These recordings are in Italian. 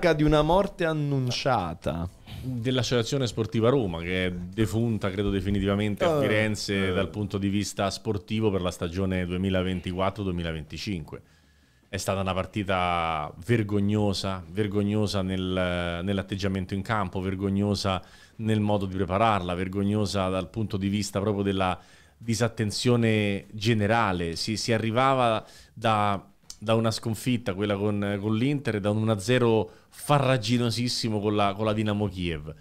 targa di una morte annunciata dell'associazione sportiva Roma che è defunta credo definitivamente a eh. Firenze eh. dal punto di vista sportivo per la stagione 2024-2025 è stata una partita vergognosa vergognosa nel, nell'atteggiamento in campo vergognosa nel modo di prepararla vergognosa dal punto di vista proprio della disattenzione generale si, si arrivava da da una sconfitta, quella con, con l'Inter, e da un 1-0 farraginosissimo con la, con la Dinamo Kiev.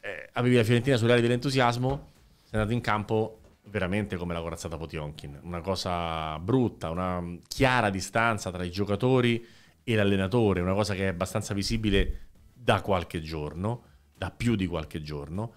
Eh, avevi la Fiorentina sulle ali dell'entusiasmo, sei andato in campo veramente come la corazzata Potionkin. Una cosa brutta, una chiara distanza tra i giocatori e l'allenatore, una cosa che è abbastanza visibile da qualche giorno, da più di qualche giorno.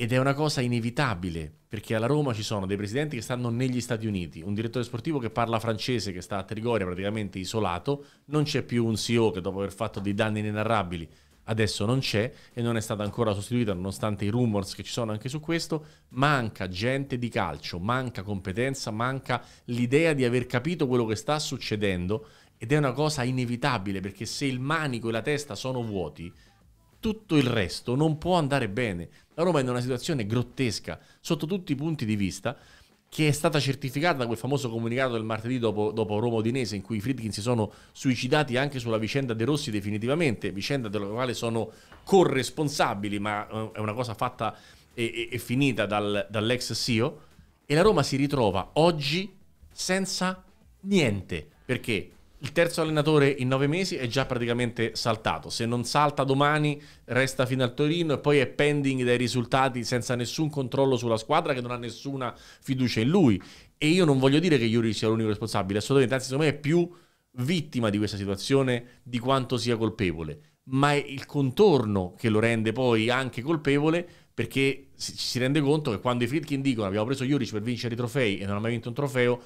Ed è una cosa inevitabile, perché alla Roma ci sono dei presidenti che stanno negli Stati Uniti, un direttore sportivo che parla francese, che sta a Trigoria praticamente isolato, non c'è più un CEO che dopo aver fatto dei danni inenarrabili adesso non c'è e non è stata ancora sostituita nonostante i rumors che ci sono anche su questo, manca gente di calcio, manca competenza, manca l'idea di aver capito quello che sta succedendo ed è una cosa inevitabile perché se il manico e la testa sono vuoti, tutto il resto non può andare bene. La Roma è in una situazione grottesca sotto tutti i punti di vista che è stata certificata da quel famoso comunicato del martedì dopo, dopo Roma Udinese in cui i Friedkin si sono suicidati anche sulla vicenda De Rossi definitivamente, vicenda della quale sono corresponsabili, ma eh, è una cosa fatta e, e, e finita dal, dall'ex CEO, e la Roma si ritrova oggi senza niente, perché il terzo allenatore in nove mesi è già praticamente saltato. Se non salta domani, resta fino al Torino e poi è pending dai risultati senza nessun controllo sulla squadra che non ha nessuna fiducia in lui. E io non voglio dire che Yuri sia l'unico responsabile, assolutamente, anzi, secondo me è più vittima di questa situazione di quanto sia colpevole. Ma è il contorno che lo rende poi anche colpevole perché si, si rende conto che quando i Fritkin dicono abbiamo preso Juric per vincere i trofei e non ha mai vinto un trofeo,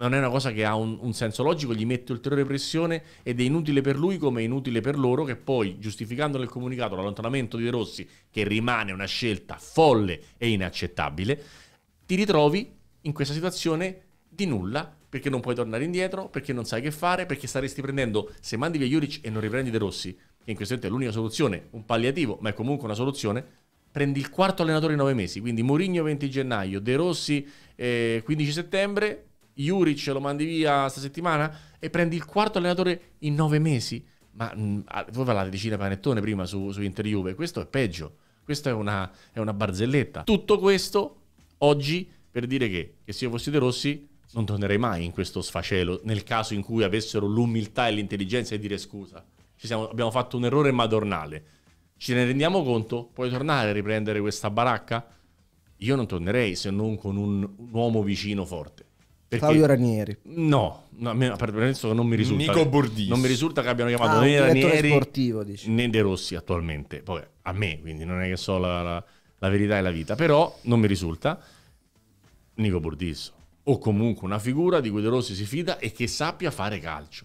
non è una cosa che ha un, un, senso logico, gli mette ulteriore pressione ed è inutile per lui come è inutile per loro che poi, giustificando nel comunicato l'allontanamento di De Rossi, che rimane una scelta folle e inaccettabile, ti ritrovi in questa situazione di nulla perché non puoi tornare indietro, perché non sai che fare, perché staresti prendendo, se mandi via Juric e non riprendi De Rossi, che in questo momento è l'unica soluzione, un palliativo, ma è comunque una soluzione, prendi il quarto allenatore in nove mesi, quindi Mourinho 20 gennaio, De Rossi eh, 15 settembre, Juric lo mandi via sta settimana e prendi il quarto allenatore in nove mesi. Ma mh, mm, ah, voi parlate di Cina Panettone prima su, su Inter Juve, questo è peggio, questa è una, è una barzelletta. Tutto questo oggi per dire che, che se io fossi De Rossi non tornerei mai in questo sfacelo nel caso in cui avessero l'umiltà e l'intelligenza di dire scusa, siamo, abbiamo fatto un errore madornale, ce ne rendiamo conto? Puoi tornare a riprendere questa baracca? Io non tornerei se non con un, un uomo vicino forte. Perché... Claudio Ranieri. No, no almeno, per adesso non mi risulta. Nico Bordis. Non mi risulta che abbiano chiamato ah, né Ranieri sportivo, dici. né De Rossi attualmente. Poi a me, quindi non è che so la, la, la verità e la vita, però non mi risulta Nico Bordis o comunque una figura di cui De Rossi si fida e che sappia fare calcio.